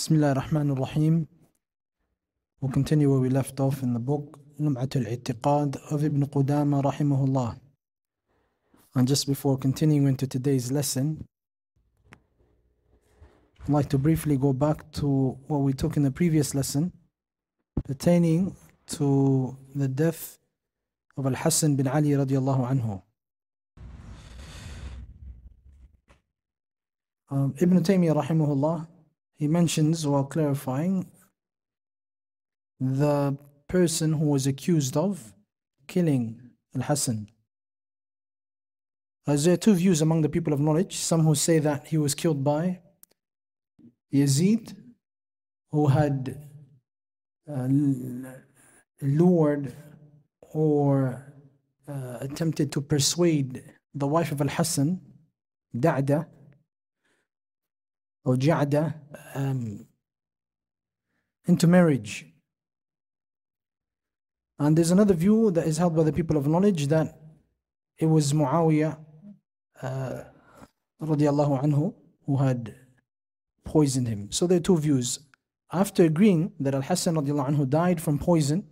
Bismillah ar-Rahman ar-Rahim. We'll continue where we left off in the book Lum'at al-I'tiqad of Ibn Qudama rahimahullah. And just before continuing into today's lesson, I'd like to briefly go back to what we took in the previous lesson pertaining to the death of Al-Hassan bin Ali radiallahu anhu. Um, Ibn Taymiyyah rahimahullah he mentions while clarifying the person who was accused of killing Al Hassan. As uh, there are two views among the people of knowledge some who say that he was killed by Yazid, who had uh, lured or uh, attempted to persuade the wife of Al Hassan, Da'da, or Ja'da um, into marriage. And there's another view that is held by the people of knowledge that it was Muawiyah uh, radiallahu anhu who had poisoned him. So there are two views. After agreeing that Al Hassan radiallahu anhu died from poison,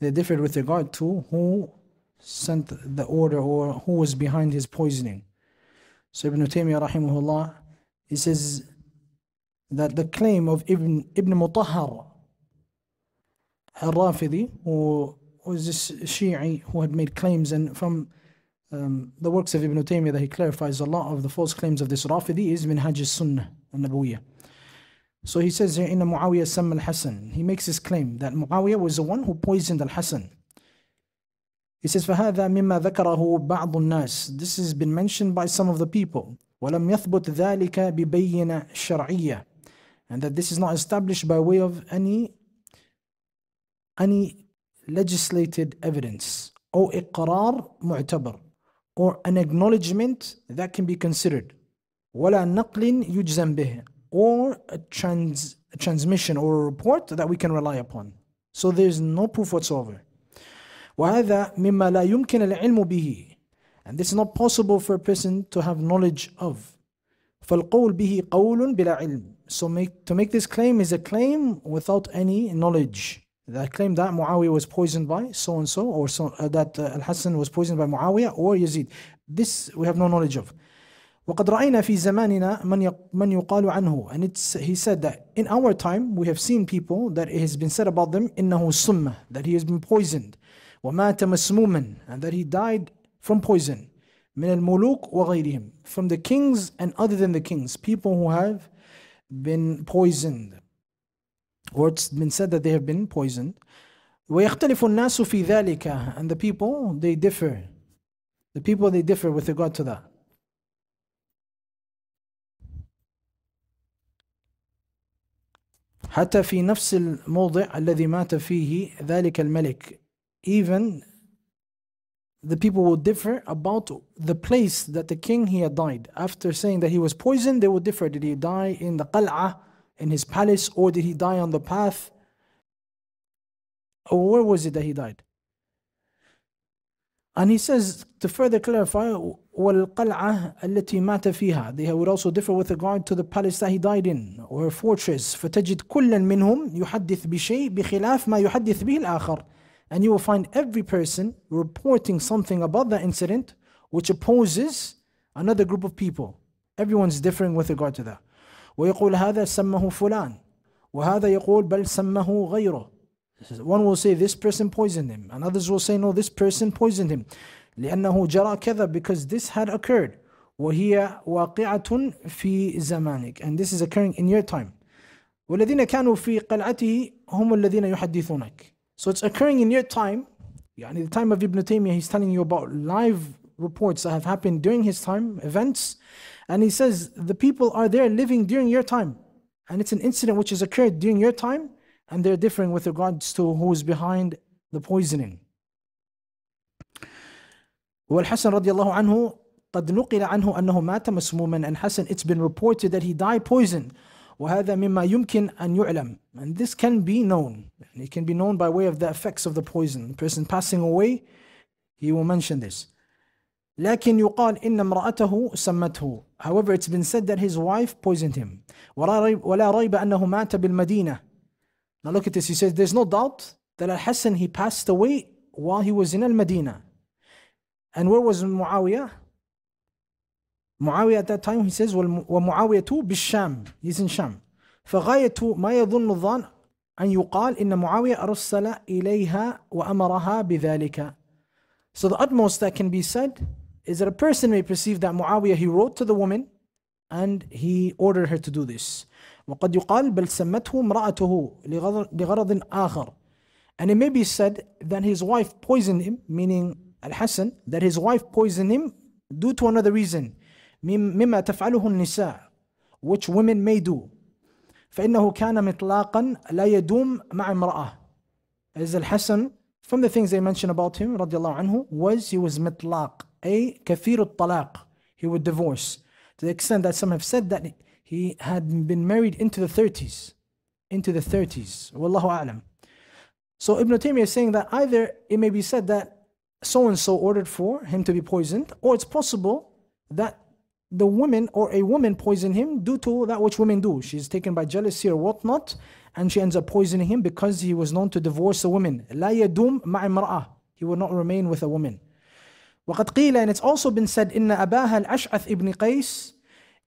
they differed with regard to who sent the order or who was behind his poisoning. So Ibn Taymiyyah rahimahullah, he says that the claim of Ibn, Ibn Mutahhar al-Rafidi, who was this Shi'i who had made claims, and from um, the works of Ibn Taymiyyah that he clarifies a lot of the false claims of this Rafidi is Minhaj al-Sunnah al So he says here, in Muawiyah Sam al Hassan, he makes this claim that Muawiyah was the one who poisoned al-Hasan. He says, فَهَذَا مِمَّا ذَكَرَهُ بَعْضُ النَّاسِ This has been mentioned by some of the people. وَلَمْ يَثْبُتْ ذَلِكَ بِبَيِّنَ شَرْعِيَّةٍ and that this is not established by way of any any legislated evidence or إقرار معتبر or an acknowledgement that can be considered ولا نقل يجزم به or a, trans, a transmission or a report that we can rely upon so there's no proof whatsoever وهذا مما لا يمكن العلم به and this is not possible for a person to have knowledge of فالقول به قول بلا علم so make, to make this claim is a claim without any knowledge. That claim that Muawiyah was poisoned by so and so, or so, uh, that uh, Al Hassan was poisoned by Muawiyah or Yazid. This we have no knowledge of. وقد رأينا في زماننا من من يقال عنه and it's he said that in our time we have seen people that it has been said about them إنه سمة that he has been poisoned ومات مسموما and that he died from poison من الملوك وغيرهم from the kings and other than the kings people who have been poisoned or it's been said that they have been poisoned ويختلف الناس في and the people they differ the people they differ with regard to that حتى في نفس الموضع الذي مات فيه ذلك الملك even the people will differ about the place that the king he had died. After saying that he was poisoned, they will differ. Did he die in the qal'ah, in his palace, or did he die on the path? Or where was it that he died? And he says to further clarify, والقلعة التي مات فيها. They would also differ with regard to the palace that he died in or fortress. فتجد كلا منهم يحدث بشيء بخلاف ما يحدث به الآخر and you will find every person reporting something about that incident which opposes another group of people. Everyone's differing with regard to that. ويقول هذا سمه فلان وهذا يقول بل سمه غيره One will say this person poisoned him and others will say no this person poisoned him لأنه جرى كذا because this had occurred وهي واقعة في زمانك and this is occurring in your time والذين كانوا في قلعته هم الذين يحدثونك so it's occurring in your time. in the time of Ibn Taymiyyah, he's telling you about live reports that have happened during his time, events. And he says the people are there living during your time. And it's an incident which has occurred during your time. And they're differing with regards to who's behind the poisoning. Hassan, رضي الله عنه قد نقل عنه أنه مات مسموما and Hassan it's been reported that he died poisoned وهذا مما يمكن أن يعلم and this can be known and it can be known by way of the effects of the poison the person passing away he will mention this لكن يقال إن امرأته سمته however it's been said that his wife poisoned him ولا ريب, ولا ريب أنه مات بالمدينة now look at this he says there's no doubt that Al-Hassan he passed away while he was in Al-Madinah and where was Muawiyah معاوية at that time he says ومعاوية بالشام he's in Sham فغاية ما يظن الظان أن يقال إن معاوية أرسل إليها وأمرها بذلك So the utmost that can be said is that a person may perceive that Muawiyah he wrote to the woman and he ordered her to do this وقد يقال بل سمته امرأته لغرض آخر and it may be said that his wife poisoned him meaning Al-Hassan that his wife poisoned him due to another reason مما تفعله النساء which women may do فإنه كان مطلاقا لا يدوم مع امرأة as الحسن from the things they mention about him رضي الله عنه was he was مطلاق أي كثير الطلاق he would divorce to the extent that some have said that he had been married into the 30s into the 30s والله أعلم so Ibn Taymiyyah is saying that either it may be said that so and so ordered for him to be poisoned or it's possible that the woman or a woman poison him due to that which women do. She's taken by jealousy or whatnot, and she ends up poisoning him because he was known to divorce a woman. لا يدوم مع امرأة. He would not remain with a woman. وقد قيل and it's also been said إن أباها الأشعث ابن قيس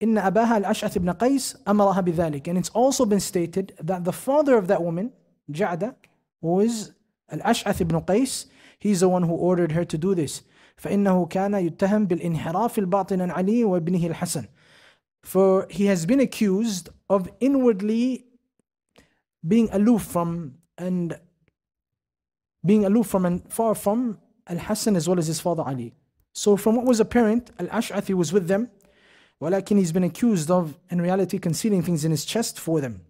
إن أباها الأشعث ابن قيس أمرها بذلك and it's also been stated that the father of that woman جعدة was الأشعث ابن قيس he's the one who ordered her to do this فإنه كان يتهم بالانحراف الباطن عن علي وابنه الحسن for he has been accused of inwardly being aloof from and being aloof from and far from Al-Hassan as well as his father Ali. So from what was apparent, Al-Ash'athi was with them, walakin he's been accused of, in reality, concealing things in his chest for them.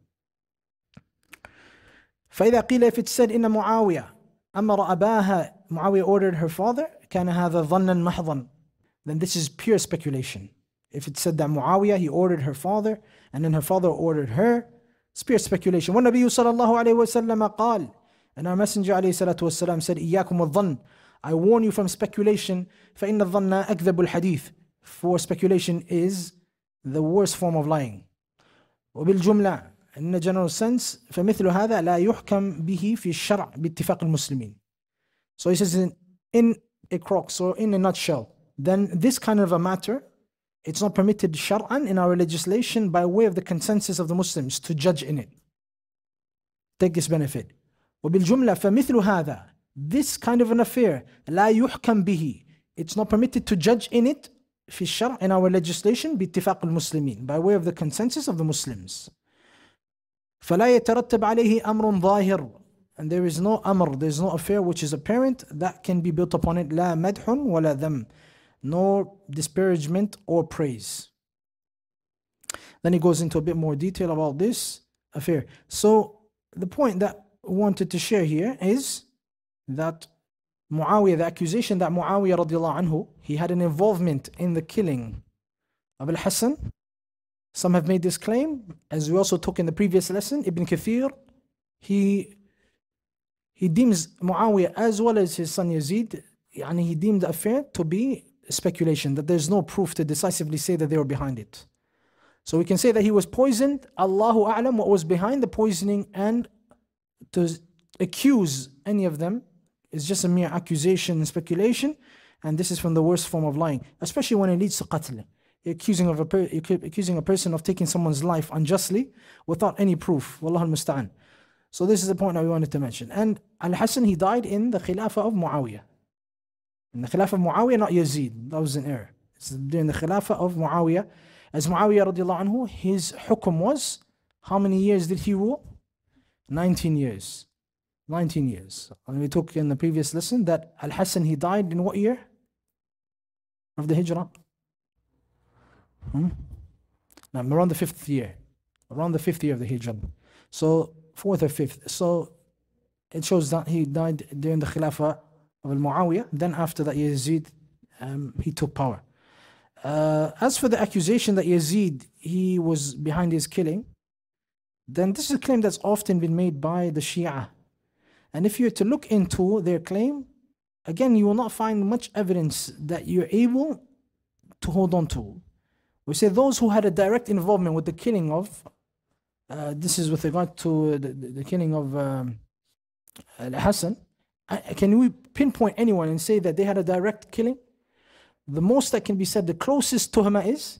فإذا قيل if it said إن معاوية أمر أباها Muawiyah ordered her father كان هذا ظنا محضا then this is pure speculation if it said that Muawiyah he ordered her father and then her father ordered her it's pure speculation والنبي صلى الله عليه وسلم قال and our messenger عليه الصلاة والسلام said إياكم الظن I warn you from speculation فإن الظن أكذب الحديث for speculation is the worst form of lying وبالجملة in a general sense فمثل هذا لا يحكم به في الشرع باتفاق المسلمين so he says in, a crock. So in a nutshell, then this kind of a matter, it's not permitted shar'an in our legislation by way of the consensus of the Muslims to judge in it. Take this benefit. فمثل هذا This kind of an affair لا يحكم به It's not permitted to judge in it في الشرع in our legislation باتفاق المسلمين by way of the consensus of the Muslims فلا يترتب عليه أمر ظاهر and there is no amr, there is no affair which is apparent that can be built upon it. La madhun waladham, No disparagement or praise. Then he goes into a bit more detail about this affair. So the point that I wanted to share here is that Muawiyah, the accusation that Muawiyah radiallahu anhu, he had an involvement in the killing of al-Hassan. Some have made this claim, as we also took in the previous lesson, Ibn Kathir, he he deems Muawiyah as well as his son Yazid, and he deemed the affair to be speculation, that there's no proof to decisively say that they were behind it. So we can say that he was poisoned, Allahu A'lam, what was behind the poisoning, and to accuse any of them is just a mere accusation and speculation, and this is from the worst form of lying, especially when it leads to qatl. Accusing, of a accusing a person of taking someone's life unjustly without any proof. Wallahu mustaan so this is the point I wanted to mention. And Al-Hassan, he died in the Khilafah of Muawiyah. In the Khilafah of Muawiyah, not Yazid. That was an error. It's during the Khilafah of Muawiyah. As Muawiyah radiallahu anhu, his hukum was, how many years did he rule? 19 years. 19 years. And we took in the previous lesson that Al-Hassan, he died in what year? Of the Hijrah? Hmm? Now, around the fifth year. Around the fifth year of the Hijrah. So fourth or fifth. So it shows that he died during the Khilafah of Muawiyah. Then after that, Yazid, um, he took power. Uh, as for the accusation that Yazid, he was behind his killing, then this is a claim that's often been made by the Shia. And if you're to look into their claim, again, you will not find much evidence that you're able to hold on to. We say those who had a direct involvement with the killing of uh, this is with regard to uh, the, the killing of um, Hassan. Can we pinpoint anyone and say that they had a direct killing? The most that can be said, the closest Tuhama is,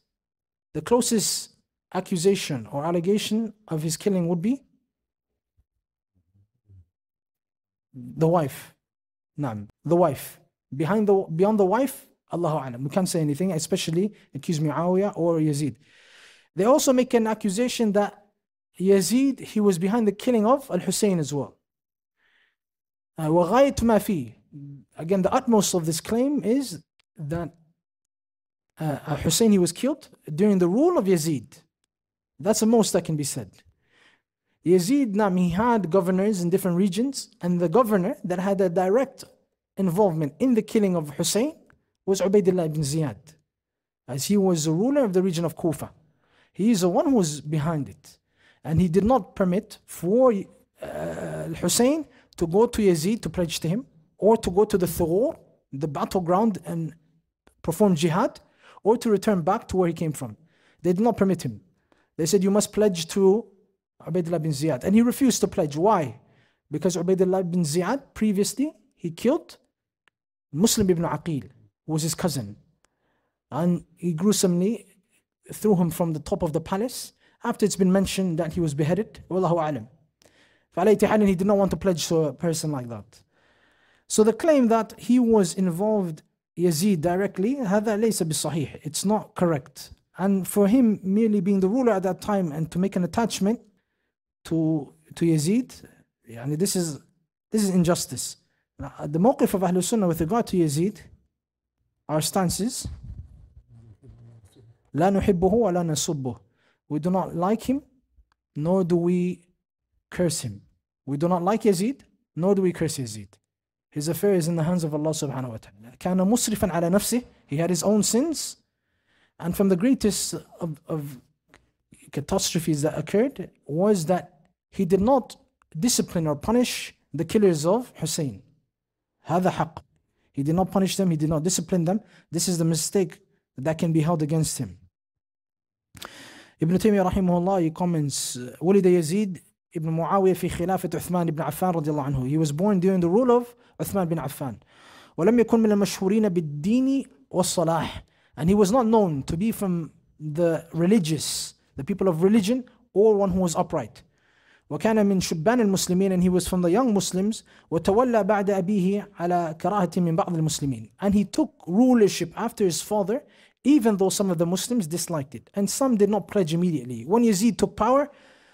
the closest accusation or allegation of his killing would be the wife. Naam, the wife. Behind the beyond the wife, Allahu Alam. We can't say anything, especially accuse Muawiyah or Yazid. They also make an accusation that Yazid, he was behind the killing of Al Hussein as well. Uh, Again, the utmost of this claim is that uh, Hussein he was killed during the rule of Yazid. That's the most that can be said. Yazid, Nam, he had governors in different regions, and the governor that had a direct involvement in the killing of Hussein was Ubaidullah ibn Ziyad, as he was the ruler of the region of Kufa. He is the one who was behind it. And he did not permit for uh, Hussein to go to Yazid to pledge to him, or to go to the Thawr, the battleground, and perform jihad, or to return back to where he came from. They did not permit him. They said, You must pledge to Ubaidullah bin Ziyad. And he refused to pledge. Why? Because Ubaidullah bin Ziyad previously he killed Muslim ibn Aqil, who was his cousin. And he gruesomely threw him from the top of the palace after it's been mentioned that he was beheaded, Wallahu alam. Fa'alaytihanin, he did not want to pledge to a person like that. So the claim that he was involved, Yazid, directly, It's not correct. And for him, merely being the ruler at that time and to make an attachment to, to Yazid, yani this, is, this is injustice. Now, the mawqif of Ahlul Sunnah with regard to Yazid, our stances, لا نحبه ولا نسبه we do not like him, nor do we curse him. We do not like Yazid, nor do we curse Yazid. His affair is in the hands of Allah subhanahu wa ta'ala. كان مسرفا على نفسه. He had his own sins. And from the greatest of, of catastrophes that occurred was that he did not discipline or punish the killers of Hussein. هذا حق. He did not punish them, he did not discipline them. This is the mistake that can be held against him. Ibn تيمية رحمه الله he comments ولد يزيد ابن معاوية في خلافة عثمان بن عفان رضي الله عنه he was born during the rule of عثمان بن عفان ولم يكن من المشهورين بالدين والصلاح and he was not known to be from the religious the people of religion or one who was upright وكان من شبان المسلمين and he was from the young Muslims وتولى بعد أبيه على كراهة من بعض المسلمين and he took rulership after his father even though some of the Muslims disliked it and some did not pledge immediately. When Yazid took power,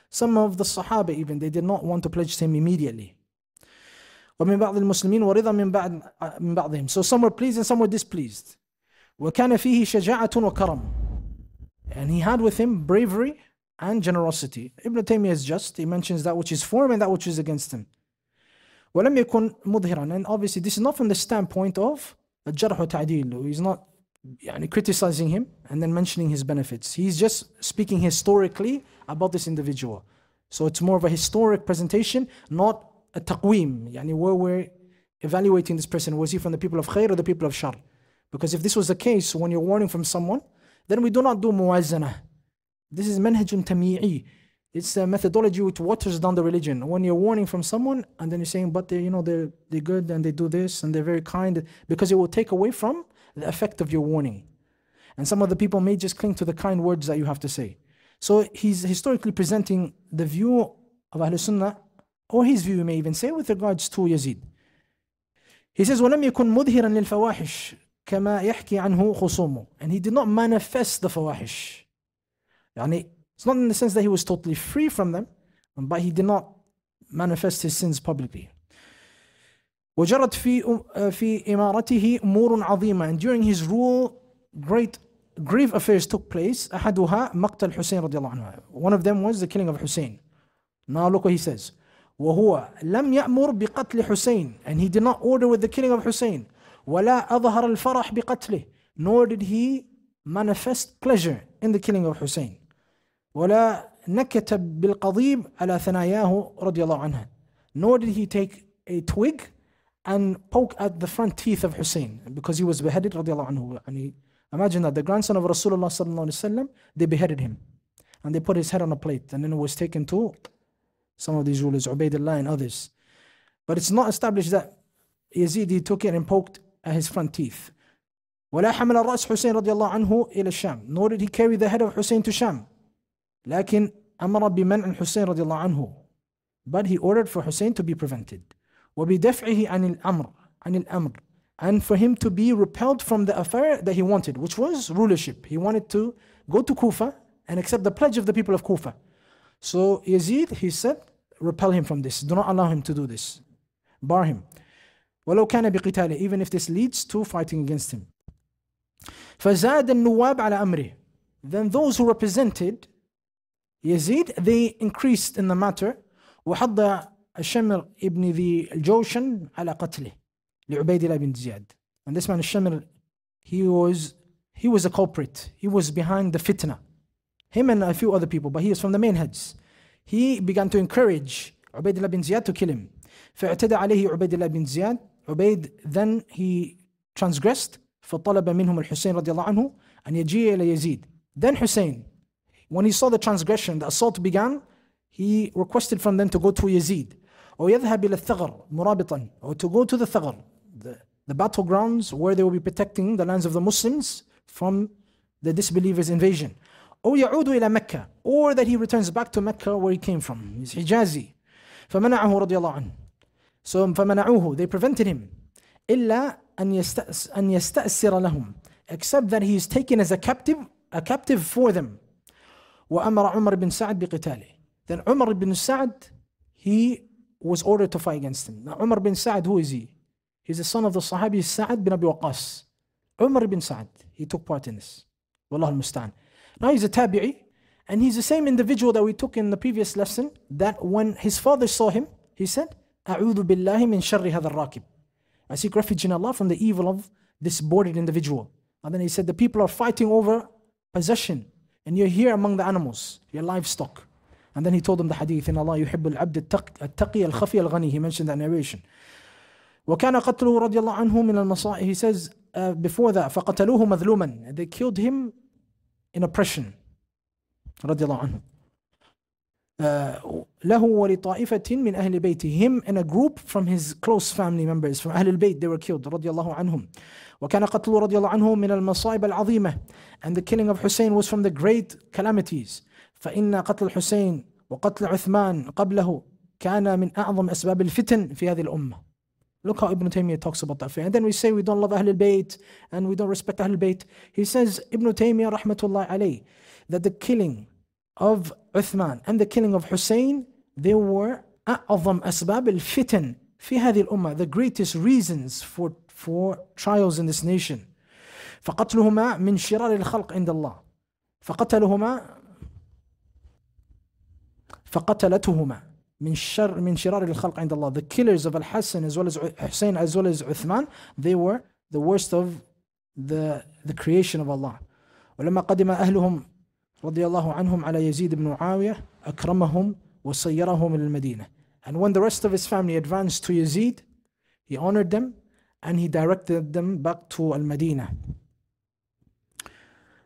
some of the Sahaba even, they did not want to pledge to him immediately. ومن بعض المسلمين ورضا من بعض من بعضهم so some were pleased and some were displeased وكان فيه شجاعة وكرم and he had with him bravery and generosity Ibn Taymiyyah is just he mentions that which is for him and that which is against him ولم يكن مظهرا and obviously this is not from the standpoint of الجرح وتعديل he's not yani criticizing him and then mentioning his benefits. He's just speaking historically about this individual. So it's more of a historic presentation, not a taqweem, yani where we're evaluating this person. Was he from the people of khair or the people of shar? Because if this was the case, when you're warning from someone, then we do not do muwazana. This is manhajun tami'i. It's a methodology which waters down the religion. When you're warning from someone and then you're saying, but they, you know, they're, they're good and they do this and they're very kind, because it will take away from the effect of your warning. And some of the people may just cling to the kind words that you have to say. So he's historically presenting the view of Ahlul Sunnah, or his view, you may even say, with regards to Yazid. He says, وَلَمْ يَكُنْ مُظْهِرًا لِلْفَوَاحِشِ كَمَا يَحْكِي عَنْهُ خُصُومُ And he did not manifest the fawahish. يعني it's not in the sense that he was totally free from them, but he did not manifest his sins publicly. وجرت في في إمارته أمور عظيمة and during his rule great grave affairs took place أحدها مقتل حسين رضي الله عنه one of them was the killing of Hussein now look what he says وهو لم يأمر بقتل حسين and he did not order with the killing of Hussein ولا أظهر الفرح بقتله nor did he manifest pleasure in the killing of Hussein ولا نكت بالقضيب على ثناياه رضي الله عنه nor did he take a twig and poke at the front teeth of Hussein because he was beheaded radiallahu anhu. And he, imagine that the grandson of Rasulullah they beheaded him and they put his head on a plate and then it was taken to some of these rulers, Ubaidullah and others. But it's not established that Yazid took it and poked at his front teeth. ولا حمل الرأس حسين رضي الله عنه إلى الشام nor did he carry the head of Hussein to Sham لكن أمر بمنع حسين رضي الله عنه but he ordered for Hussein to be prevented وبدفعه عن الأمر عن الأمر and for him to be repelled from the affair that he wanted which was rulership he wanted to go to Kufa and accept the pledge of the people of Kufa so Yazid he said repel him from this do not allow him to do this bar him ولو كان بقتاله even if this leads to fighting against him فزاد النواب على أمره then those who represented Yazid they increased in the matter وحض الشمر ابن ذي الجوشن على قتله لعبيد الله بن زياد and this man الشمر he was he was a culprit he was behind the fitna him and a few other people but he was from the main heads he began to encourage عبيد الله بن زياد to kill him فاعتدى عليه عبيد الله بن زياد عبيد then he transgressed فطلب منهم الحسين رضي الله عنه أن يجيء إلى يزيد then Hussein when he saw the transgression the assault began he requested from them to go to Yazid أو يذهب إلى الثغر مرابطا or to go to the ثغر the, the battlegrounds where they will be protecting the lands of the Muslims from the disbelievers invasion أو يعود إلى مكة or that he returns back to Mecca where he came from he's Hijazi فمنعه رضي الله عنه so فمنعوه they prevented him إلا أن يستأس أن يستأسر لهم except that he is taken as a captive a captive for them وأمر عمر بن سعد بقتاله then عمر بن سعد he was ordered to fight against him. Now, Umar bin Sa'd, who is he? He's the son of the Sahabi Sa'd bin Abi Waqas. Umar bin Sa'd, he took part in this. Wallah al-Musta'an. Now he's a tabi'i, and he's the same individual that we took in the previous lesson, that when his father saw him, he said, أعوذ بالله من شر هذا الراكب. I seek refuge in Allah from the evil of this boarded individual. And then he said, the people are fighting over possession, and you're here among the animals, your livestock. And then he told them the hadith in Allah يحب العبد التقي الخفي الغني. He mentioned that narration. وكان قتله رضي الله عنه من المصائب. He says uh, before that فقتلوه مظلوما. They killed him in oppression. رضي الله عنه. Uh, له ولطائفة من أهل بيته him and a group from his close family members from أهل البيت they were killed رضي الله عنهم وكان قتل رضي الله عنه من المصائب العظيمة and the killing of Hussein was from the great calamities فإن قتل الحسين وقتل عثمان قبله كان من أعظم أسباب الفتن في هذه الأمة Look how Ibn Taymiyyah talks about that. And then we say we don't love Ahlul Bayt and we don't respect Ahlul Bayt. He says, Ibn Taymiyyah rahmatullah alayh, that the killing of Uthman and the killing of Hussein, they were أعظم أسباب الفتن في هذه الأمة. The greatest reasons for, for trials in this nation. فقتلهما من شرار الخلق عند الله. فقتلهما فقتلتهما من شر من شرار الخلق عند الله the killers of الحسن as well as حسين as well as عثمان they were the worst of the the creation of Allah ولما قدم أهلهم رضي الله عنهم على يزيد بن معاوية أكرمهم وصيرهم إلى المدينة and when the rest of his family advanced to Yazid he honored them and he directed them back to المدينة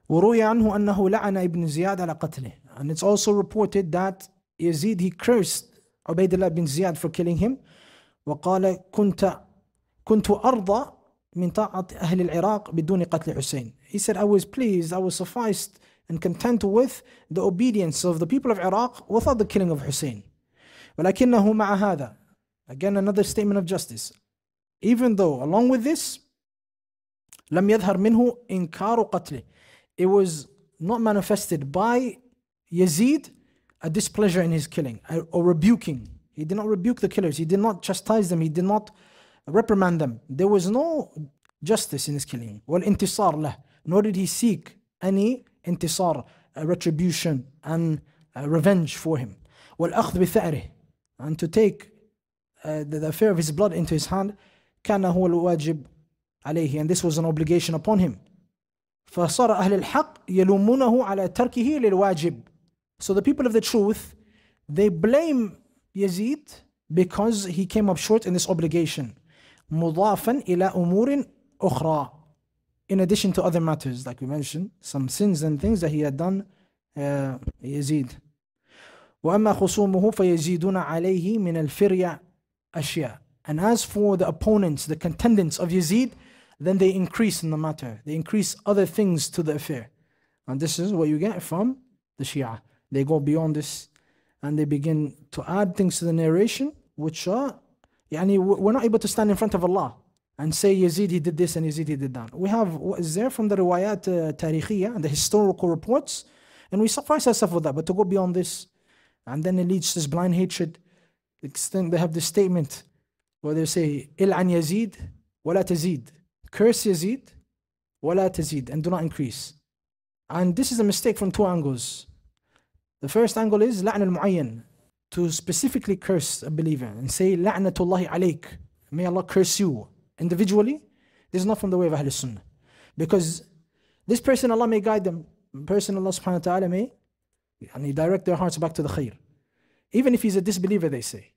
وروي عنه أنه لعن ابن زياد على قتله and it's also reported that Yazid, he cursed Ubaidullah bin Ziyad for killing him. وقال كنت كنت أرضى من طاعة أهل العراق بدون قتل حسين. He said, I was pleased, I was sufficed and content with the obedience of the people of Iraq without the killing of Hussein. ولكنه مع هذا again another statement of justice even though along with this لم يظهر منه إنكار قتله it was not manifested by Yazid a displeasure in his killing or rebuking. He did not rebuke the killers. He did not chastise them. He did not reprimand them. There was no justice in his killing. Well, lah. Nor did he seek any intisar, retribution and revenge for him. Well, بثأره and to take uh, the, the affair of his blood into his hand كان هو الواجب عليه and this was an obligation upon him فصار أهل الحق يلومونه على تركه للواجب so the people of the truth, they blame Yazid because he came up short in this obligation. مضافا إلى أمور أخرى in addition to other matters like we mentioned some sins and things that he had done uh, يزيد وأما خصومه فيزيدون عليه من الفرية أشياء and as for the opponents the contendants of Yazid then they increase in the matter they increase other things to the affair and this is what you get from the Shia they go beyond this and they begin to add things to the narration, which are, yani, we're not able to stand in front of Allah and say Yazid he did this and Yazid he did that. We have what is there from the riwayat uh, tarikhiyya and the historical reports, and we suffice ourselves with that. But to go beyond this, and then it leads to this blind hatred. they have this statement where they say, Il'an Yazid, walat tazid. Curse Yazid, walat tazid, and do not increase. And this is a mistake from two angles. The first angle is لعن المعين to specifically curse a believer and say لعنة عليك may Allah curse you individually this is not from the way of Ahlul Sunnah because this person Allah may guide them person Allah subhanahu wa ta'ala may and he direct their hearts back to the khair even if he's a disbeliever they say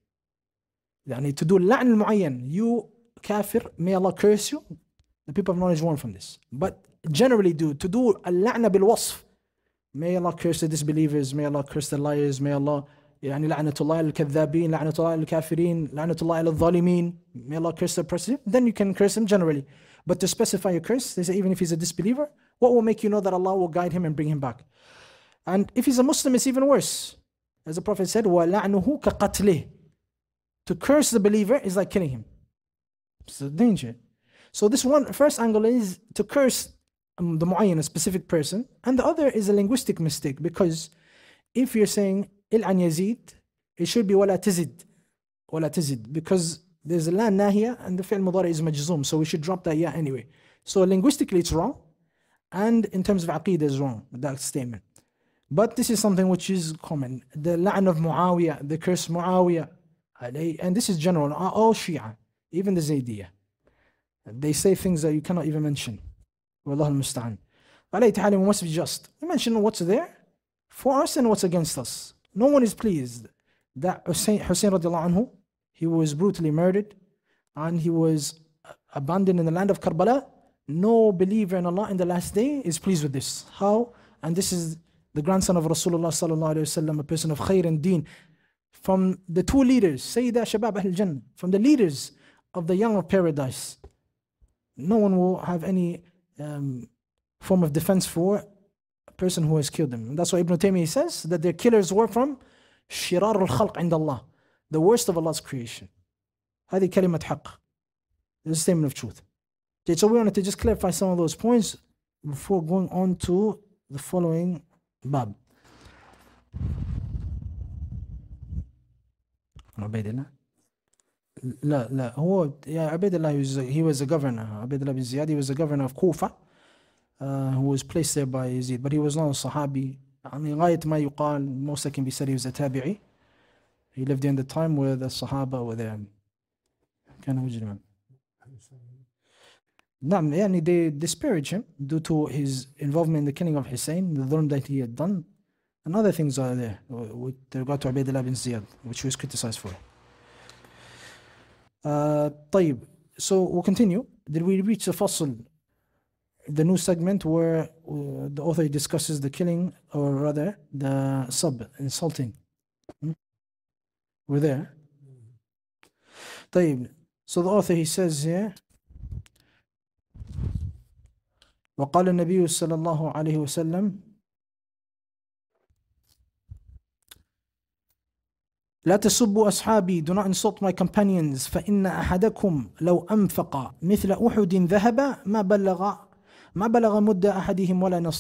يعني to do لعن المعين you kafir may Allah curse you the people of knowledge warn from this but generally do to do لعنة بالوصف May Allah curse the disbelievers, may Allah curse the liars, may Allah يعني لعنة الله الكذابين لعنة الله الكافرين لعنة الله الظالمين may Allah curse the oppressive then you can curse him generally but to specify a curse they say even if he's a disbeliever what will make you know that Allah will guide him and bring him back and if he's a Muslim it's even worse as the Prophet said وَلَعْنُهُ كَقَتْلِهِ to curse the believer is like killing him it's a danger so this one first angle is to curse um, the معين, a specific person, and the other is a linguistic mistake because if you're saying an Yazid, it should be ولا تزد, ولا tizid, because there's a la nahiya and the fi'l mudari is majzum, so we should drop that ya anyway. So linguistically it's wrong, and in terms of aqidah is wrong with that statement. But this is something which is common. The la'n of Muawiyah, the curse Muawiyah, and this is general, all Shia, even the Zaydiyah. They say things that you cannot even mention. والله المستعان على أي حال we must be just we mention what's there for us and what's against us no one is pleased that Hussein, Hussein radiallahu anhu he was brutally murdered and he was abandoned in the land of Karbala no believer in Allah in the last day is pleased with this how and this is the grandson of Rasulullah sallallahu alaihi wasallam a person of khair and deen from the two leaders Sayyida Shabab Ahl Jannah from the leaders of the young of paradise no one will have any um, form of defense for a person who has killed them. And that's why Ibn Taymiyyah says that their killers were from shirar al-khalq عند Allah, the worst of Allah's creation. هذه كلمة حق. This a statement of truth. Okay, so we wanted to just clarify some of those points before going on to the following bab. عبيد الله لا لا هو yeah, عبيد الله he was, a governor عبيد الله بن زياد he was a governor of Kufa uh, who was placed there by Yazid but he was not a Sahabi يعني غاية ما يقال most can be said he was a tabi'i he lived in the time where the Sahaba were there كانوا يجرمون نعم يعني they disparage him due to his involvement in the killing of Hussein the dhulm that he had done and other things are there with regard to Ubaidullah bin Ziyad which he was criticized for uh, طيب so we'll continue did we reach the fossil the new segment where uh, the author discusses the killing or rather the sub insulting hmm? we're there طيب so the author he says here وقال النبي صلى الله عليه وسلم لا تسبوا أصحابي do not insult my companions فإن أحدكم لو أنفق مثل أحد ذهب ما بلغ ما بلغ مد أحدهم ولا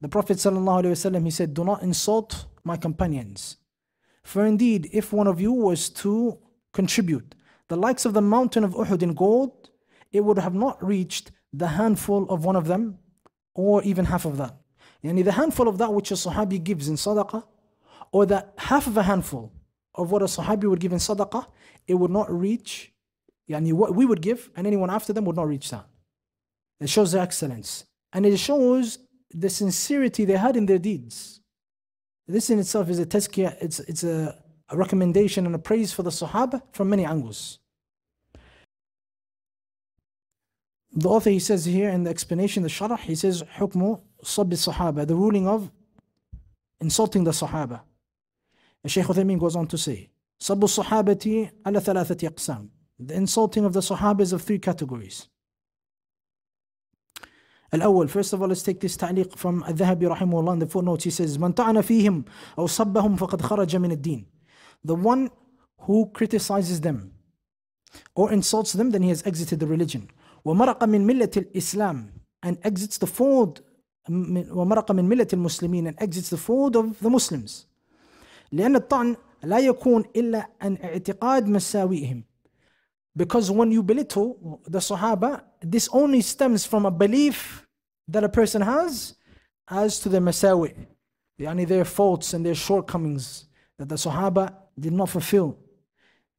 The Prophet ﷺ he said do not insult my companions For indeed if one of you was to contribute the likes of the mountain of Uhud in gold it would have not reached the handful of one of them or even half of that يعني the handful of that which a Sahabi gives in sadaqah or that half of a handful of what a Sahabi would give in sadaqah, it would not reach, yani what we would give and anyone after them would not reach that. It shows their excellence. And it shows the sincerity they had in their deeds. This in itself is a tazkiyah, it's, it's a, a recommendation and a praise for the Sahaba from many angles. The author he says here in the explanation, the sharh, he says, Hukmu sabbi Sahaba, the ruling of insulting the Sahaba. Shaykh Uthaymeen goes on to say, Sabu Sahabati ala thalathati aqsam. The insulting of the Sahaba is of three categories. الأول first of all let's take this ta'liq from al رحمه rahimahullah. in the footnote he says من طعن فيهم أو صبهم فقد خرج من الدين the one who criticizes them or insults them then he has exited the religion ومرق من ملة الإسلام and exits the fold ومرق من ملة المسلمين and exits the fold of the Muslims لأن الطعن لا يكون إلا عن اعتقاد مساوئهم because when you belittle the Sahaba, this only stems from a belief that a person has as to their masawi, only their faults and their shortcomings that the Sahaba did not fulfill,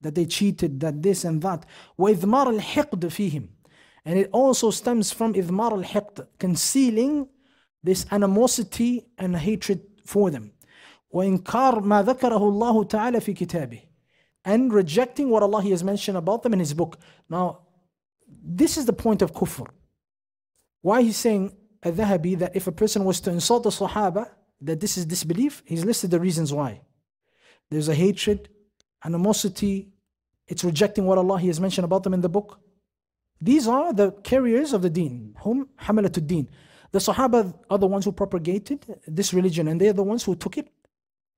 that they cheated, that this and that. وَإِذْمَارَ الْحِقْدِ فِيهِمْ And it also stems from إِذْمَارَ الْحِقْدِ, concealing this animosity and hatred for them. وإنكار ما ذكره الله تعالى في كتابه and rejecting what Allah has mentioned about them in his book. Now, this is the point of kufr. Why he's saying al that if a person was to insult the Sahaba, that this is disbelief, he's listed the reasons why. There's a hatred, animosity, it's rejecting what Allah has mentioned about them in the book. These are the carriers of the deen, whom Hamilatul deen. The Sahaba are the ones who propagated this religion and they are the ones who took it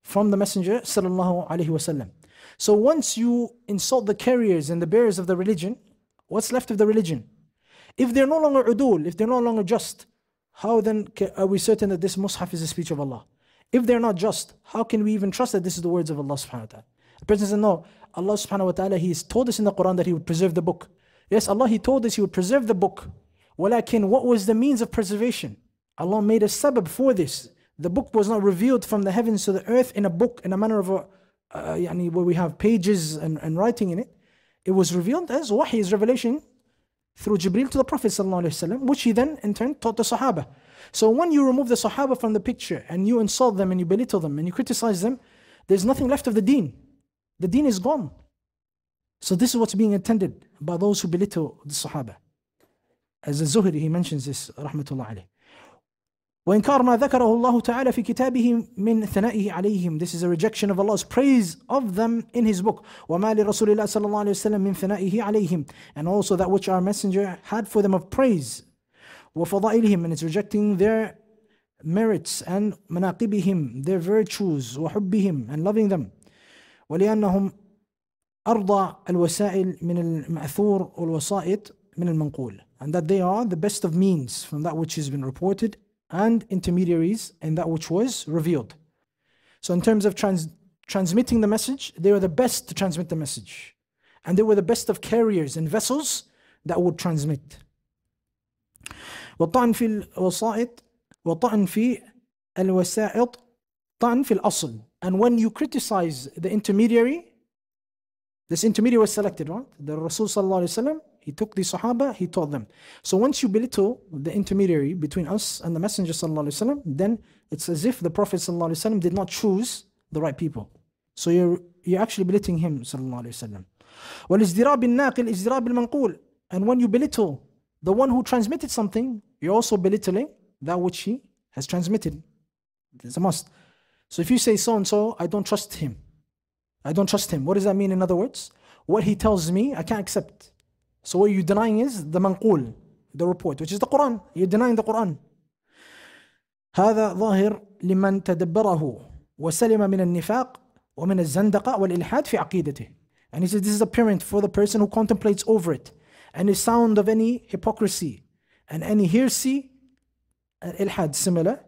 from the Messenger sallallahu alaihi wasallam. So once you insult the carriers and the bearers of the religion, what's left of the religion? If they're no longer udul, if they're no longer just, how then are we certain that this mushaf is the speech of Allah? If they're not just, how can we even trust that this is the words of Allah subhanahu wa ta'ala? The person says, no, Allah subhanahu wa ta'ala, He has told us in the Quran that He would preserve the book. Yes, Allah, He told us He would preserve the book. Walakin, what was the means of preservation? Allah made a sabab for this the book was not revealed from the heavens to the earth in a book in a manner of a uh, where we have pages and, and writing in it it was revealed as wahi is revelation through Jibril to the Prophet وسلم, which he then in turn taught the Sahaba. So when you remove the Sahaba from the picture and you insult them and you belittle them and you criticize them, there's nothing left of the deen. The deen is gone. So this is what's being intended by those who belittle the Sahaba. As the Zuhri, he mentions this, rahmatullah alayh. وإنكار ما ذكره الله تعالى في كتابه من ثنائه عليهم This is a rejection of Allah's praise of them in his book وما لرسول الله صلى الله عليه وسلم من ثنائه عليهم And also that which our messenger had for them of praise وفضائلهم And it's rejecting their merits and مناقبهم Their virtues وحبهم And loving them ولأنهم أرضى الوسائل من المأثور والوسائط من المنقول And that they are the best of means from that which has been reported and intermediaries and that which was revealed. So, in terms of trans transmitting the message, they were the best to transmit the message. And they were the best of carriers and vessels that would transmit. والطعن في الوسائط وطعن في الوسائط طعن في الأصل and when you criticize the intermediary this intermediary was selected right the Rasul صلى الله عليه وسلم he took the Sahaba, he taught them. So once you belittle the intermediary between us and the Messenger وسلم, then it's as if the Prophet وسلم, did not choose the right people. So you're, you're actually belittling him وسلم. والازدراب الناقل ازدراب المنقول and when you belittle the one who transmitted something you're also belittling that which he has transmitted it's a must so if you say so and so I don't trust him I don't trust him what does that mean in other words what he tells me I can't accept so what you're denying is the manqul, the report, which is the Quran. You're denying the Quran. هذا ظاهر لمن تدبره وسلم من النفاق ومن الزندقة والإلحاد في عقيدته. And he says this is apparent for the person who contemplates over it and the sound of any hypocrisy and any heresy and ilhad similar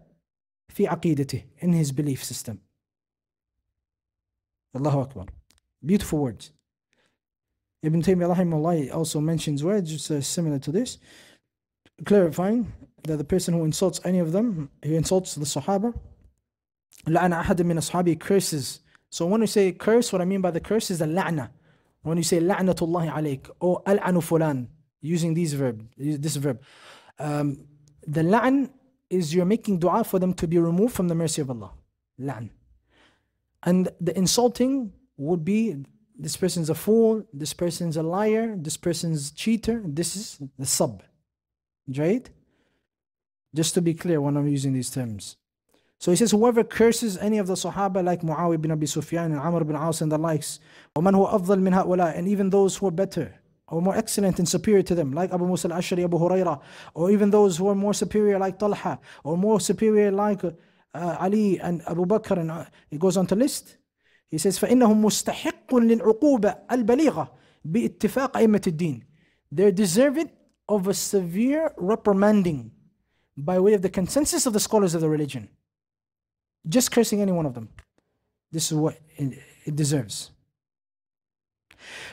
في عقيدته in his belief system. Allahu أكبر. Beautiful words. Ibn Taymiyyah also mentions words uh, similar to this, clarifying that the person who insults any of them, who insults the Sahaba, La'na أَحَدٍ min ashabi curses. So when we say curse, what I mean by the curse is the la'na. When you say la'natullahi alayk or al'anu fulan, using these verb, this verb. Um, the la'n is you're making dua for them to be removed from the mercy of Allah. La'n. And the insulting would be this person's a fool, this person's a liar, this person's cheater, this is the sub, right? Just to be clear when I'm using these terms. So he says, whoever curses any of the Sahaba like Muawiya bin Abi Sufyan and Amr bin Aus and the likes, وَمَنْ هُوَ أَفْضَلْ مِنْ هَؤُلَاءِ And even those who are better or more excellent and superior to them, like Abu Musa al-Ashari, Abu Huraira, or even those who are more superior like Talha, or more superior like uh, Ali and Abu Bakr, and uh, it goes on to list. He says, فَإِنَّهُمْ مُسْتَحِقٌ لِلْعُقُوبَةِ الْبَلِيغَةِ بِاتِّفَاقِ أَئِمَّةِ الدِّينِ They're deserving of a severe reprimanding by way of the consensus of the scholars of the religion. Just cursing any one of them. This is what it deserves.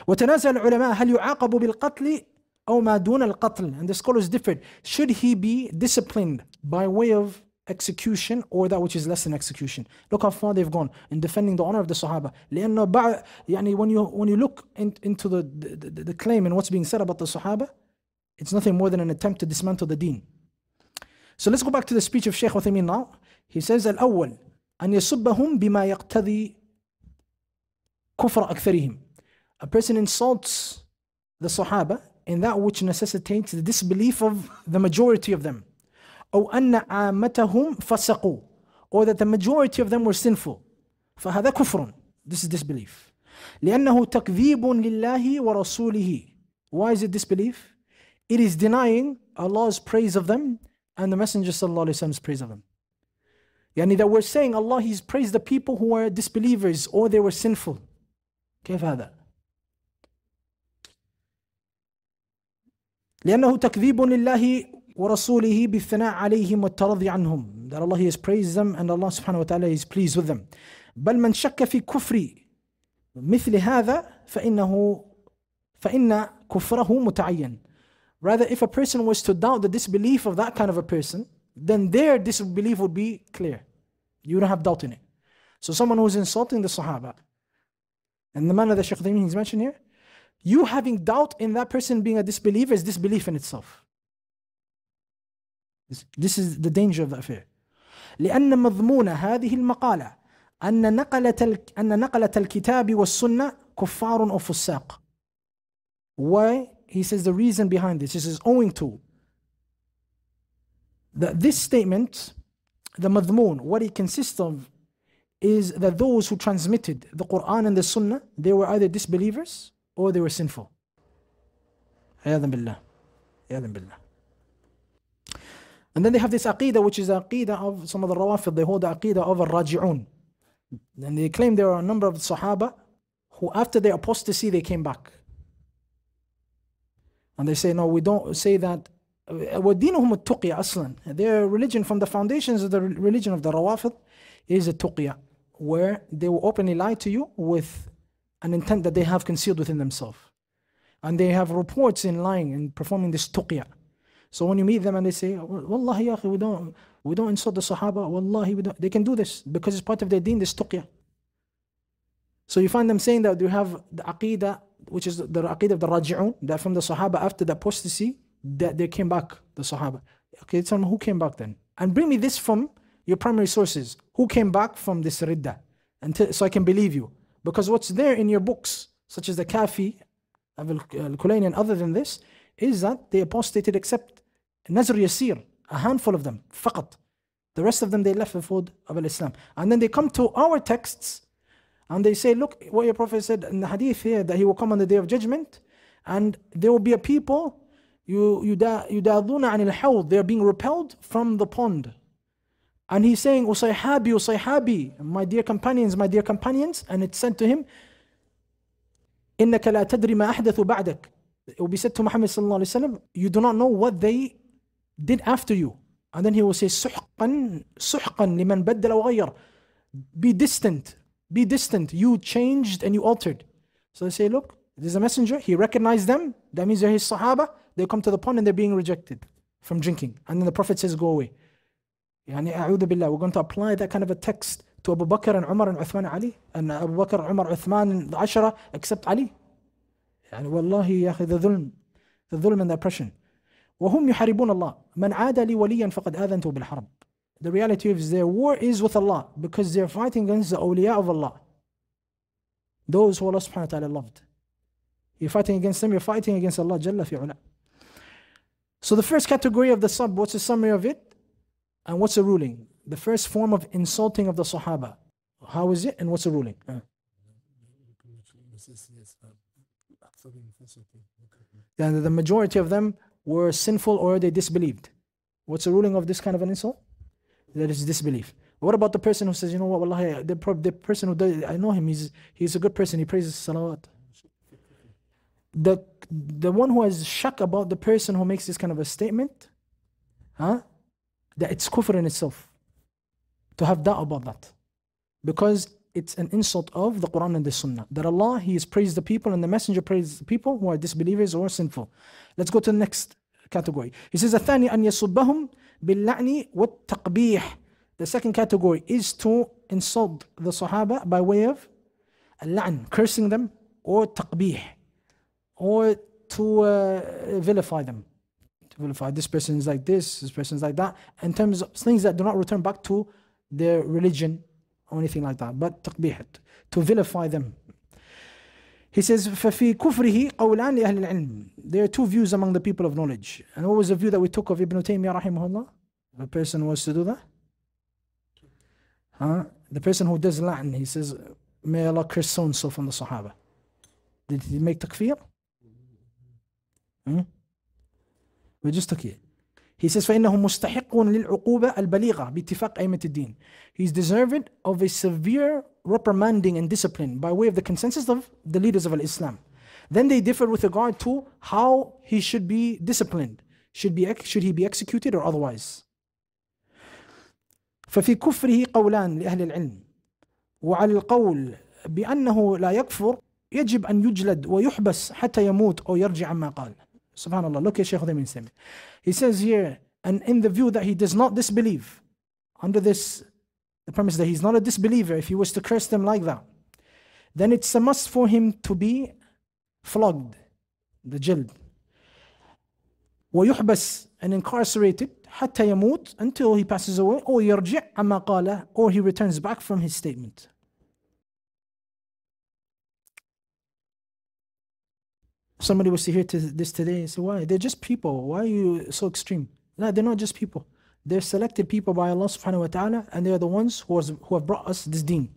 وَتَنَازَلُ العلماء هل يعاقب بالقتل أو ما دون القتل and the scholars differed should he be disciplined by way of execution or that which is less than execution. Look how far they've gone in defending the honor of the Sahaba. when you when you look in, into the, the, the claim and what's being said about the Sahaba, it's nothing more than an attempt to dismantle the Deen. So let's go back to the speech of Sheikh Uthaymeen now. He says الأول أن يسبهم بما يقتضي كفر أكثرهم. A person insults the Sahaba in that which necessitates the disbelief of the majority of them. أو أن عامتهم فسقوا or that the majority of them were sinful فهذا كفر this is disbelief لأنه تكذيب لله ورسوله why is it disbelief it is denying Allah's praise of them and the Messenger وسلم's praise of them يعني that we're saying Allah he's praised the people who were disbelievers or they were sinful كيف هذا لأنه تكذيب لله وَرَسُولِهِ بِالثَّنَاءِ عَلَيْهِمْ وَالتَّرَضِي عَنْهُمْ That Allah has praised them and Allah subhanahu wa ta'ala is pleased with them. بل من شك في كفر مثل هذا فإنه فإن كفره متعين. Rather, if a person was to doubt the disbelief of that kind of a person, then their disbelief would be clear. You don't have doubt in it. So someone who's insulting the Sahaba, and the manner that Shaykh Taymin is mentioned here, you having doubt in that person being a disbeliever is disbelief in itself. This, is the danger of the affair. لأن مضمون هذه المقالة أن نقلة أن نقلة الكتاب والسنة كفار أو فساق. Why? He says the reason behind this, this is owing to that this statement, the madmoon, what it consists of is that those who transmitted the Quran and the Sunnah, they were either disbelievers or they were sinful. عياذا بالله. عياذا بالله. And then they have this aqidah, which is aqidah of some of the rawafid, they hold the aqidah of al-raji'un. And they claim there are a number of sahaba who after their apostasy, they came back. And they say, no, we don't say that. وَدِينُهُمُ التُّقِيَ أَصْلًا Their religion from the foundations of the religion of the rawafid is a tuqiyah, where they will openly lie to you with an intent that they have concealed within themselves. And they have reports in lying and performing this tuqiyah. So when you meet them and they say, Wallahi ya we don't, we don't insult the Sahaba, Wallahi, we don't. They can do this because it's part of their deen, this tuqya. So you find them saying that you have the aqidah, which is the aqidah of the raji'un, that from the Sahaba after the apostasy, that they came back, the Sahaba. Okay, tell me who came back then. And bring me this from your primary sources. Who came back from this ridda? Until, so I can believe you. Because what's there in your books, such as the Kafi, Al kulayni and other than this, is that they apostated except النذر Yasir, a handful of them فقط the rest of them they left the fold of Islam and then they come to our texts and they say look what your prophet said in the hadith here that he will come on the day of judgment and there will be a people يداذون عن الحوض they are being repelled from the pond and he's saying usayhabi usayhabi my dear companions my dear companions and it's said to him إنك لا تدري ما أحدث بعدك it will be said to Muhammad صلى الله عليه you do not know what they did after you. And then he will say, "Suhqan, سحقا liman بدل وغير. Be distant. Be distant. You changed and you altered. So they say, look, there's a messenger. He recognized them. That means they're his sahaba. They come to the pond and they're being rejected from drinking. And then the Prophet says, go away. يعني أعوذ بالله. We're going to apply that kind of a text to Abu Bakr and Umar and Uthman Ali. And Abu Bakr, Umar, Uthman, and the Ashara, except Ali. يعني والله ya أخي the ظلم. The and the oppression. وهم يحاربون الله من عاد لي وليا فقد آذنته بالحرب The reality is their war is with Allah because they're fighting against the awliya of Allah. Those who Allah subhanahu wa ta'ala loved. You're fighting against them, you're fighting against Allah Jalla fi ula. So the first category of the sub, what's the summary of it? And what's the ruling? The first form of insulting of the Sahaba. How is it and what's the ruling? Uh. And the majority of them were sinful or they disbelieved. What's the ruling of this kind of an insult? That is disbelief. What about the person who says, you know what, wallahi, the, the person who does, I know him, he's, he's a good person, he praises salawat. The, the one who has shock about the person who makes this kind of a statement, huh? that it's kufr in itself. To have doubt about that. Because it's an insult of the Quran and the Sunnah. That Allah, He is praised the people and the Messenger praises the people who are disbelievers or sinful. Let's go to the next category. He says, الثاني أن يصبهم باللعن والتقبيح. The second category is to insult the Sahaba by way of اللعن, cursing them, or تَقْبِيح or to uh, vilify them. To vilify this person is like this, this person is like that, in terms of things that do not return back to their religion or anything like that, but تقبيح, to vilify them. He says, فَفِي كُفْرِهِ قَوْلَانِ لِأَهْلِ الْعِلْمِ There are two views among the people of knowledge. And what was the view that we took of Ibn Taymiyyah rahimahullah? The person who was to do that? Huh? The person who does Latin, he says, May Allah curse so and so from the Sahaba. Did he make takfir? Hmm? We just took it. He says, فَإِنَّهُ مُسْتَحِقٌ لِلْعُقُوبَةِ الْبَلِيغَةِ بِاتِّفَاقِ أَيْمَةِ الدِّينِ He is deserving of a severe reprimanding and discipline by way of the consensus of the leaders of Islam. Then they differ with regard to how he should be disciplined. Should, be, should he be executed or otherwise? ففي كفره قولان لأهل العلم وعلى القول بأنه لا يكفر يجب أن يجلد ويحبس حتى يموت أو يرجع مَا قال Subhanallah. Look at Shaykh Uthaymeen Simon. He says here, and in the view that he does not disbelieve, under this the premise that he's not a disbeliever, if he was to curse them like that, then it's a must for him to be flogged, the jild. ويحبس and incarcerated حتى يموت until he passes away or يرجع عما قاله or he returns back from his statement. Somebody will see here to this today and say, why? They're just people. Why are you so extreme? No, they're not just people. They're selected people by Allah subhanahu wa ta'ala and they are the ones who, has, who have brought us this deen.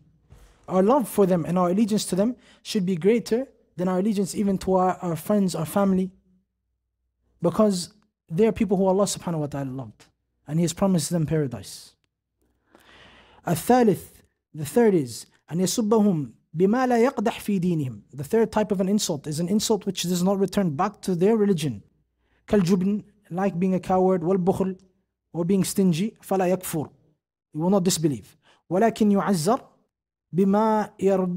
Our love for them and our allegiance to them should be greater than our allegiance even to our, our friends, our family. Because they are people who Allah subhanahu wa ta'ala loved. And He has promised them paradise. الثالث, the third is and يصبهم بما لا يقدح في دينهم The third type of an insult is an insult which does not return back to their religion كالجبن like being a coward والبخل or being stingy فلا يكفر He will not disbelieve ولكن يعزر بما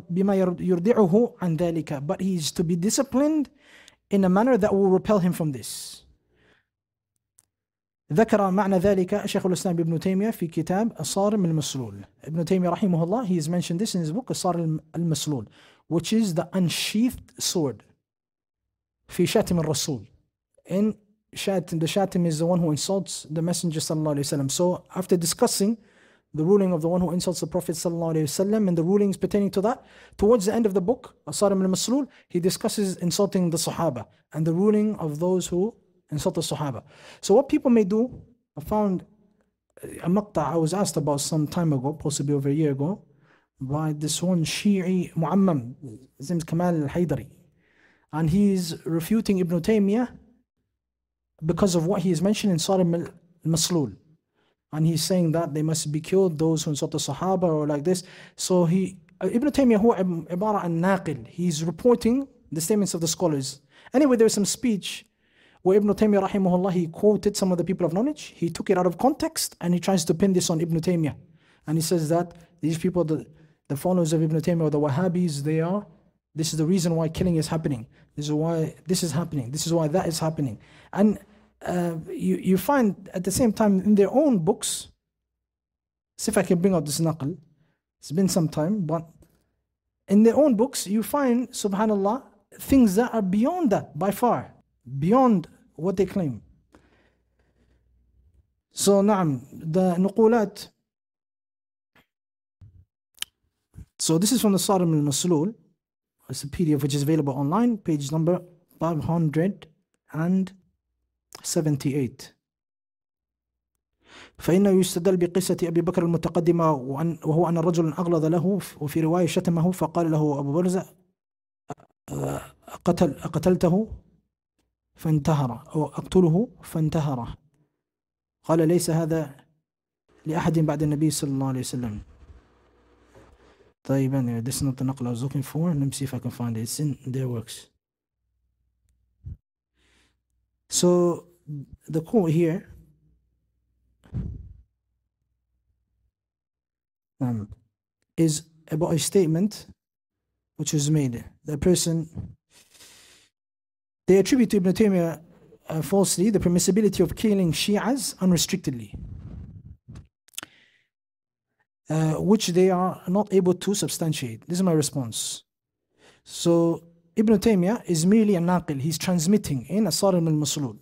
بما يردعه عن ذلك but he is to be disciplined in a manner that will repel him from this ذكر معنى ذلك شيخ الإسلام ابن تيمية في كتاب الصارم المسلول ابن تيمية رحمه الله he has mentioned this in his book الصارم المسلول which is the unsheathed sword في شاتم الرسول in Shatim, the Shatim is the one who insults the Messenger وسلم. So after discussing the ruling of the one who insults the Prophet وسلم, and the rulings pertaining to that, towards the end of the book, Asarim al-Maslul, he discusses insulting the Sahaba and the ruling of those who insult the Sahaba. So what people may do, I found a maqta I was asked about some time ago, possibly over a year ago, by this one Shi'i Muammam, his name is Kamal al-Haydari. And he's refuting Ibn Taymiyyah because of what he is mentioning in Sarim al-Maslul. And he's saying that they must be killed, those who insult the Sahaba or like this. So he, uh, Ibn Taymiyyah, who Ibara al-Naqil, he's reporting the statements of the scholars. Anyway, there was some speech where Ibn Taymiyyah rahimahullah, he quoted some of the people of knowledge, he took it out of context and he tries to pin this on Ibn Taymiyyah. And he says that these people, the, the followers of Ibn Taymiyyah or the Wahhabis, they are, this is the reason why killing is happening. This is why this is happening. This is why that is happening. And uh, you, you find at the same time in their own books, see if I can bring out this naql, it's been some time, but in their own books, you find, subhanAllah, things that are beyond that by far, beyond what they claim. So Naam, the Nuqulat. So this is from the Sarim al It's a PDF which is available online, page number 578. فإنه يستدل بقصة أبي بكر المتقدمة وأن وهو أن رجلا أغلظ له وفي رواية شتمه فقال له أبو برزة أقتل أقتلته فانتهر أو أقتله فانتهر قال ليس هذا لأحد بعد النبي صلى الله عليه وسلم طيب anyway, is not the knuckle I was looking for. Let me see if I can find it. It's in their works. So the quote here. Um, is about a statement which was made. The person They attribute to Ibn Taymiyyah uh, falsely the permissibility of killing Shias unrestrictedly, uh, which they are not able to substantiate. This is my response. So Ibn Taymiyyah is merely a naqil, he's transmitting in Asar al Maslul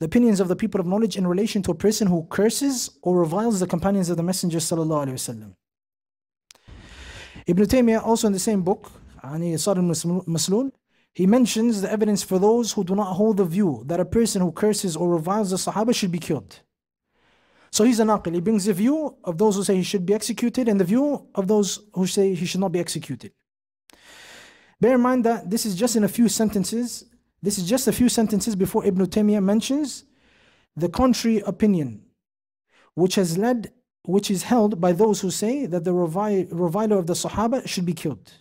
the opinions of the people of knowledge in relation to a person who curses or reviles the companions of the Messenger. Ibn Taymiyyah, also in the same book, Asar al Maslul, he mentions the evidence for those who do not hold the view that a person who curses or reviles the Sahaba should be killed. So he's a naqil. He brings the view of those who say he should be executed and the view of those who say he should not be executed. Bear in mind that this is just in a few sentences. This is just a few sentences before Ibn Taymiyyah mentions the contrary opinion, which has led, which is held by those who say that the reviler of the Sahaba should be killed.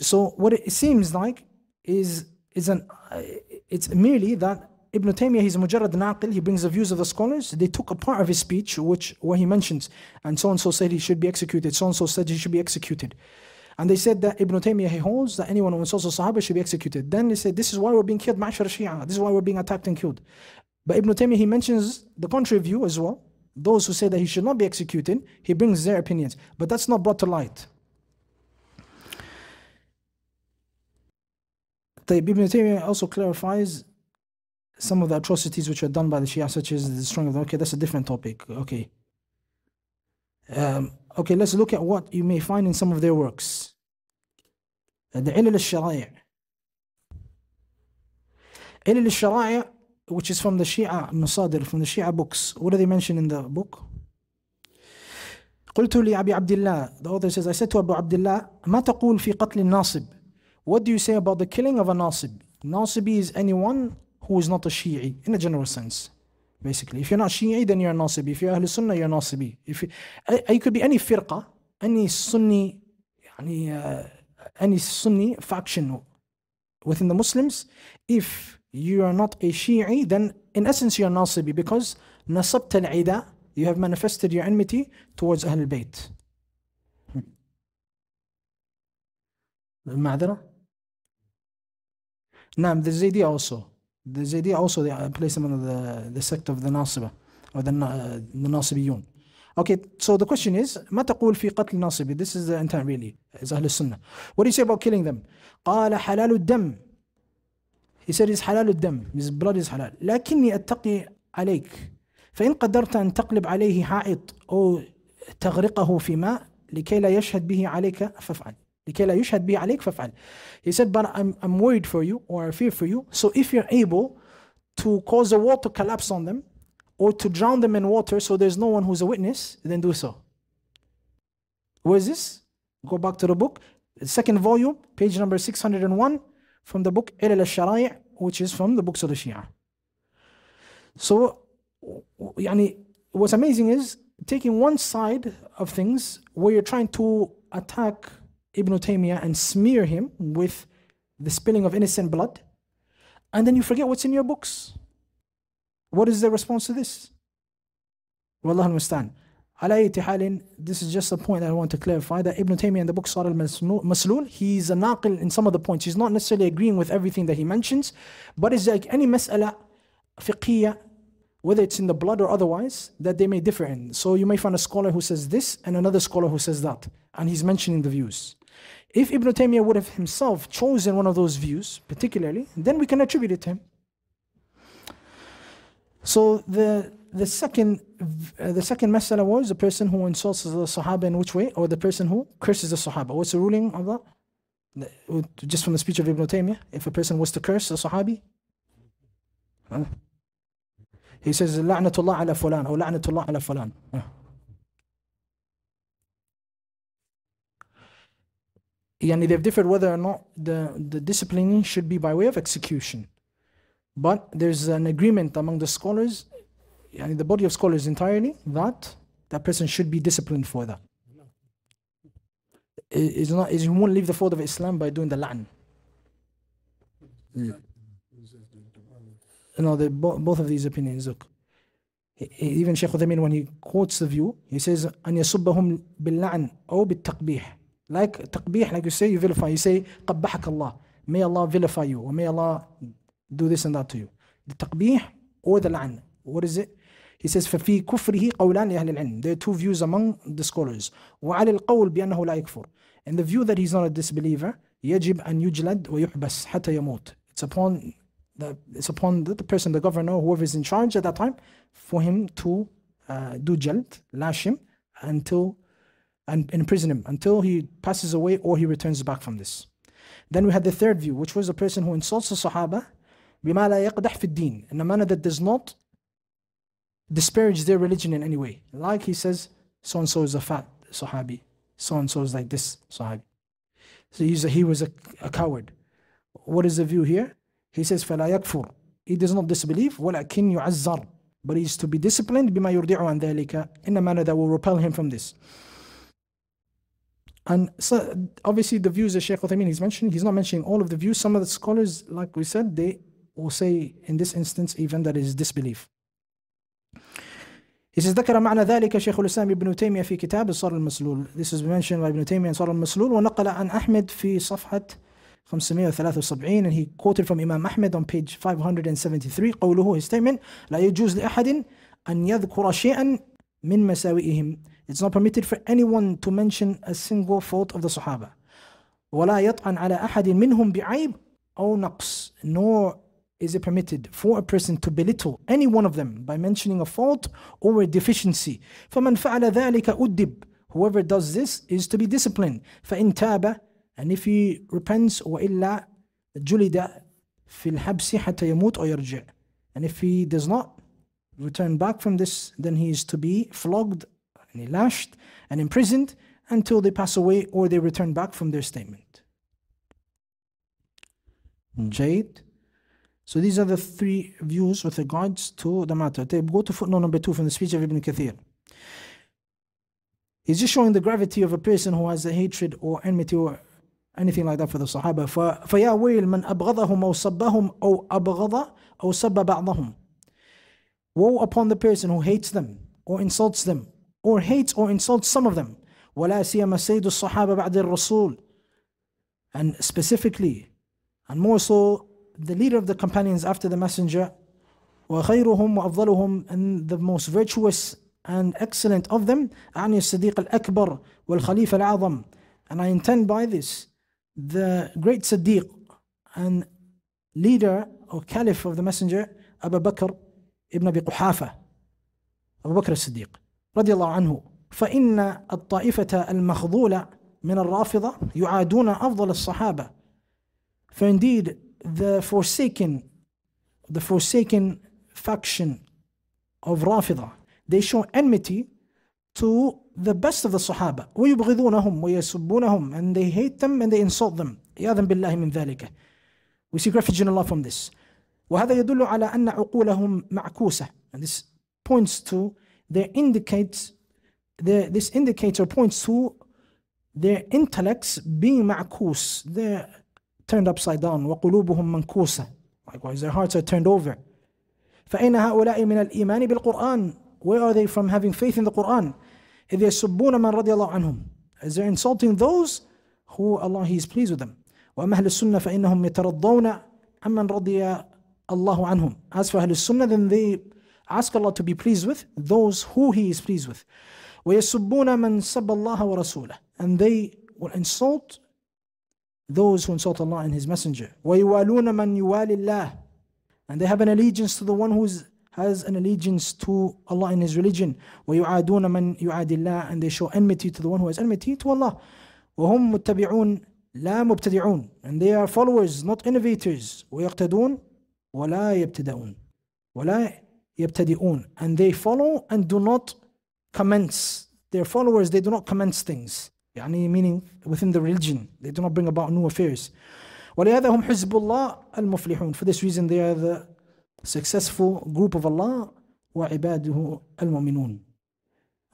so what it seems like is is an uh, it's merely that Ibn Taymiyyah he's al-naqil he brings the views of the scholars they took a part of his speech which where he mentions and so and so said he should be executed so and so said he should be executed and they said that Ibn Taymiyyah he holds that anyone who insults the Sahaba should be executed then they said this is why we're being killed ma'ashar Shia this is why we're being attacked and killed but Ibn Taymiyyah he mentions the contrary view as well those who say that he should not be executed he brings their opinions but that's not brought to light The Ibn Taymiyyah also clarifies some of the atrocities which are done by the Shia, such as the destroying of them. Okay, that's a different topic. Okay. Um, okay, let's look at what you may find in some of their works. Uh, the Ilal al-Shara'i'. Ilal al-Shara'i' which is from the Shia Masadir, from the Shia books. What do they mention in the book? قلت أبي عبد الله the author says I said to Abu Abdullah ما تقول في قتل الناصب what do you say about the killing of a Nasibi? Nasibi is anyone who is not a Shi'i in a general sense. Basically, if you're not Shi'i, then you're a Nasibi. If you're Ahl Sunnah, you're a Nasibi. If you, you could be any firqa, any Sunni, uh, any Sunni faction within the Muslims. If you are not a Shi'i, then in essence you're Nasibi because نصبت العداء you have manifested your enmity towards Ahl Bayt. معذرة؟ hmm. نعم the Zaydi also. The Zaydi also they uh, place them under the, the sect of the Nasiba or the, uh, the Nasibiyun. Okay, so the question is ما تقول في قتل ناصبي? This is the intent really. Is أهل السنة. What do you say about killing them? قال حلال الدم. He said it's حلال الدم. His blood is حلال لكني أتقي عليك. فإن قدرت أن تقلب عليه حائط أو تغرقه في ماء لكي لا يشهد به عليك فافعل. لكي لا يشهد به عليك فافعل he said but I'm, I'm worried for you or I fear for you so if you're able to cause a wall to collapse on them or to drown them in water so there's no one who's a witness then do so where is this go back to the book second volume page number 601 from the book al الشرائع which is from the books of the Shia so يعني what's amazing is taking one side of things where you're trying to attack Ibn Taymiyyah and smear him with the spilling of innocent blood, and then you forget what's in your books. What is the response to this? Wallahu mustan. Ala this is just a point that I want to clarify that Ibn Taymiyyah in the book Sar al Maslul, he's a naqil in some of the points. He's not necessarily agreeing with everything that he mentions, but it's like any mas'ala fiqhiyah, whether it's in the blood or otherwise, that they may differ in. So you may find a scholar who says this and another scholar who says that, and he's mentioning the views. If Ibn Taymiyyah would have himself chosen one of those views, particularly, then we can attribute it to him. So the the second uh, the second masala was the person who insults the Sahaba in which way, or the person who curses the Sahaba. What's the ruling of that? just from the speech of Ibn Taymiyyah, if a person was to curse a Sahabi, huh? he says, "La'natullah ala fulan," or "La'natullah ala fulan." Huh? And they've differed whether or not the, the disciplining should be by way of execution. But there's an agreement among the scholars, yani the body of scholars entirely, that that person should be disciplined for that. Is not is he won't leave the fold of Islam by doing the la'n? No, the, bo both of these opinions. Look, he, he, even Sheikh Uthaymeen, when he quotes the view, he says, bil la'n or bil بالتقبيح." Like taqbih, like you say, you vilify. You say, qabbahak Allah. May Allah vilify you, or may Allah do this and that to you. The taqbih or the la'n. What is it? He says, ففي كفره قولان لأهل العلم. There are two views among the scholars. وعلى القول بأنه لا يكفر. And the view that he's not a disbeliever, يجب أن يجلد ويحبس حتى يموت. It's upon the, it's upon the, the person, the governor, whoever is in charge at that time, for him to uh, do jalt, lash him until and imprison him until he passes away or he returns back from this. Then we had the third view, which was a person who insults the Sahaba بما in a manner that does not disparage their religion in any way. Like he says, so and so is a fat Sahabi, so and so is like this Sahabi. So he's a, he was a, a coward. What is the view here? He says, fala يكفر. He does not disbelieve, ولكن يعزر. But he is to be disciplined بما يرضع عن in a manner that will repel him from this. And so obviously the views that Sheikh Uthaymeen he's mentioning, he's not mentioning all of the views. Some of the scholars, like we said, they will say in this instance even that it is disbelief. He says, ذكر معنى ذلك شيخ الإسلام ابن تيمية في كتاب الصار المسلول. This is mentioned by ابن تيمية in صار المسلول ونقل عن أحمد في صفحة 573 and he quoted from Imam Ahmed on page 573 قوله his statement لا يجوز لأحد أن يذكر شيئا من مساوئهم it's not permitted for anyone to mention a single fault of the Sahaba. ولا يطعن على أحد منهم بعيب أو نقص nor is it permitted for a person to belittle any one of them by mentioning a fault or a deficiency فمن فعل ذلك أدب whoever does this is to be disciplined فإن تاب and if he repents وإلا جلد في الحبس حتى يموت أو and if he does not return back from this then he is to be flogged and he lashed and imprisoned until they pass away or they return back from their statement. Jade. So these are the three views with regards to the matter. They go to footnote number two from the speech of Ibn Kathir. He's just showing the gravity of a person who has a hatred or enmity or anything like that for the Sahaba. فَيَا وَيْلْ مَنْ أَبْغَضَهُمْ أَوْ صَبَّهُمْ أَوْ أَبْغَضَ أَوْ صَبَّ بَعْضَهُم Woe upon the person who hates them or insults them or hates or insults some of them. وَلَا سِيَمَا سَيْدُ الصَّحَابَةِ بَعْدِ الرَّسُولِ And specifically, and more so, the leader of the companions after the messenger, وَخَيْرُهُمْ وَأَفْضَلُهُمْ And the most virtuous and excellent of them, أَعْنِي الصِّدِيقَ الْأَكْبَرِ والخليفة الْعَظَمِ And I intend by this, the great Siddiq and leader or caliph of the messenger, Abu Bakr ibn Abi Quhafa, Abu Bakr as-Siddiq. رضي الله عنه فإن الطائفة المخذولة من الرافضة يعادون أفضل الصحابة For indeed, the forsaken, the forsaken faction of Rafida, they show enmity to the best of the Sahaba. ويبغضونهم ويسبونهم and they hate them and they insult them. عياذا بالله من ذلك. We seek refuge in Allah from this. وهذا يدل على أن عقولهم معكوسة. And this points to they indicate the, this indicator points to their intellects being ma'kus, they're turned upside down, وَقُلُوبُهُم مَنْكُوسَةً Likewise, their hearts are turned over. فَإِنَّ هَؤُلَاءِ مِنَ الْإِيمَانِ بِالْقُرْآنِ Where are they from having faith in the Qur'an? إِذْ يَسُبُّونَ مَنْ رَضِيَ اللَّهُ عَنْهُمْ As they're insulting those who Allah He is pleased with them. Wa أَهْلُ السُّنَّةِ فَإِنَّهُمْ يَتَرَضَّوْنَ عَمَّنْ رَضِيَ اللَّهُ عَنْهُمْ As for Ahlul Sunnah, then they Ask Allah to be pleased with those who He is pleased with. وَيَسُبُّونَ مَنْ سَبَّ اللَّهَ وَرَسُولَهُ And they will insult those who insult Allah and His Messenger. وَيُوَالُونَ مَنْ يُوَالِ اللَّهِ And they have an allegiance to the one who has an allegiance to Allah and His religion. وَيُعَادُونَ مَنْ يُعَادِ اللَّهِ And they show enmity to the one who has enmity to Allah. وَهُمْ مُتَّبِعُونَ لا مبتدعون and they are followers not innovators ويقتدون ولا يبتدعون ولا يبتدئون and they follow and do not commence their followers they do not commence things يعني meaning within the religion they do not bring about new affairs ولهذا هم حزب الله المفلحون for this reason they are the successful group of Allah وعباده المؤمنون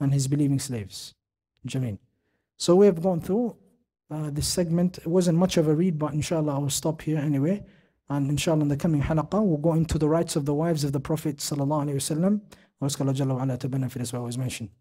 and his believing slaves جميل so we have gone through uh, this segment it wasn't much of a read but inshallah I will stop here anyway and inshallah, in the coming halaqah, we'll go into the rights of the wives of the Prophet sallallahu alaihi wasallam. Ask Allah Jalla as ala to benefit was mentioned.